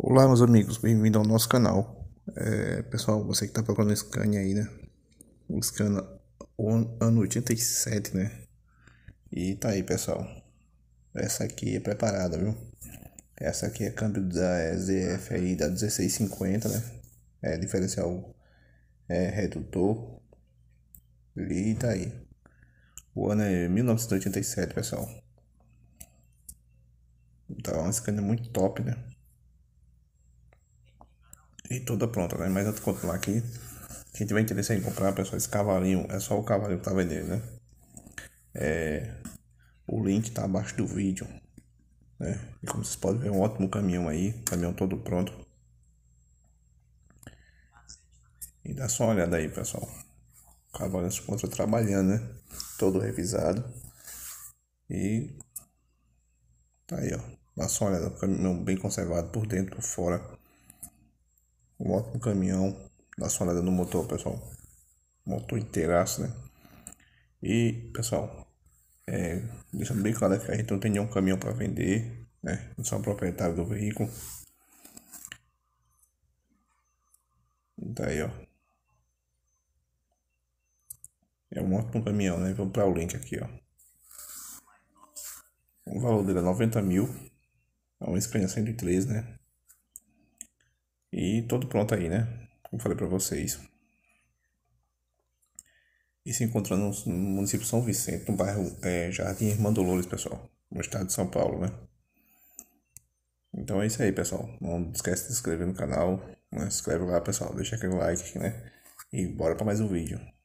Olá, meus amigos, bem-vindo ao nosso canal. É, pessoal, você que está procurando esse Scan aí, né? O Scan ano 87, né? E tá aí, pessoal. Essa aqui é preparada, viu? Essa aqui é câmbio da é, ZF aí, da 1650, né? É diferencial é, redutor. E tá aí. O ano é 1987, pessoal. Então, é um scanner muito top, né? e toda pronta, né? Mas eu te conto lá aqui. Quem tiver interesse em comprar, pessoal, esse cavalinho é só o cavalinho que tá vendendo, né? É, o link tá abaixo do vídeo, né? E como vocês podem ver, é um ótimo caminhão aí, caminhão todo pronto. E dá só uma olhada aí, pessoal. O cavalinho se encontra trabalhando, né? Todo revisado. E tá aí, ó. Dá só uma olhada, o caminhão bem conservado por dentro, por fora. Um ótimo caminhão. na sonada do no motor, pessoal. Motor inteiraço, né? E, pessoal, é, deixando bem claro né, que a gente não tem nenhum caminhão para vender, né? Não sou proprietário do veículo. Daí, tá ó. É um ótimo caminhão, né? Vamos para o link aqui, ó. O valor dele é 90 mil. É uma Scania 103, né? E todo pronto aí, né? Como falei para vocês. E se encontrando no município São Vicente, no bairro é, Jardim Irmã Dolores, pessoal. No estado de São Paulo, né? Então é isso aí, pessoal. Não esquece de se inscrever no canal. Né? Se inscreve lá, pessoal. Deixa aquele like, né? E bora para mais um vídeo.